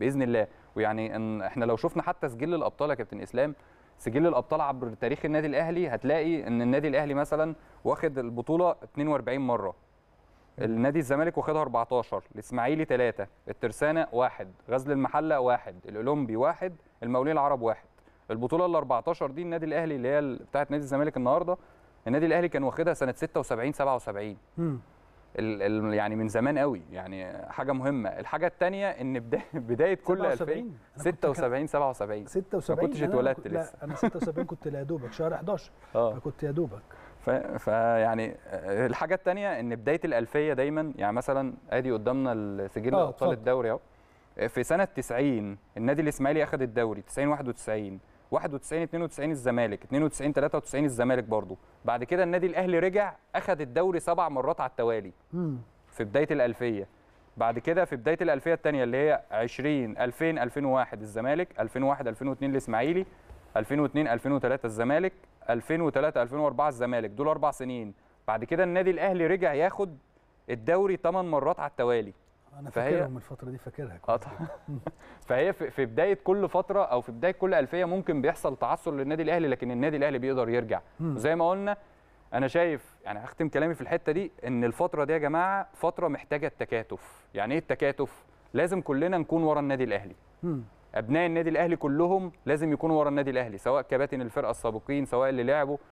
باذن الله ويعني ان احنا لو شفنا حتى سجل الابطال يا كابتن اسلام سجل الابطال عبر تاريخ النادي الاهلي هتلاقي ان النادي الاهلي مثلا واخد البطوله 42 مره النادي الزمالك واخدها 14 الاسماعيلي 3 الترسانه 1 غزل المحله 1 الاولمبي 1 المقاولين العرب 1 البطوله ال 14 دي النادي الاهلي اللي هي بتاعه نادي الزمالك النهارده النادي الاهلي كان واخدها سنه 76 77 ال ال يعني من زمان قوي يعني حاجه مهمه الحاجه الثانيه ان بدايه, كل 2000 76 77 76 ما كنتش اتولدت لسه لا انا 76 كنت لا دوبك شهر 11 اه فكنت يا دوبك فيعني آه، الحاجه الثانيه ان بدايه الالفيه دايما يعني مثلا ادي قدامنا سجل آه، ابطال الدوري اهو في سنه 90 النادي الاسماعيلي اخذ الدوري 90 91 91 92 الزمالك 92 93 الزمالك برضو بعد كده النادي الاهلي رجع اخذ الدوري سبع مرات على التوالي في بدايه الالفيه بعد كده في بدايه الالفيه الثانيه اللي هي 20 2000 2001 الزمالك 2001 2002 الاسماعيلي 2002 2003 الزمالك 2003 2004 الزمالك دول اربع سنين بعد كده النادي الاهلي رجع ياخد الدوري 8 مرات على التوالي انا فاكرهم الفتره دي فاكرها اه طبعا فهي في بدايه كل فتره او في بدايه كل الفيه ممكن بيحصل تعثر للنادي الاهلي لكن النادي الاهلي بيقدر يرجع وزي ما قلنا انا شايف يعني هختم كلامي في الحته دي ان الفتره دي يا جماعه فتره محتاجه التكاتف يعني ايه التكاتف لازم كلنا نكون ورا النادي الاهلي ابناء النادي الاهلي كلهم لازم يكونوا ورا النادي الاهلي سواء كباتن الفرقه السابقين سواء اللي لعبوا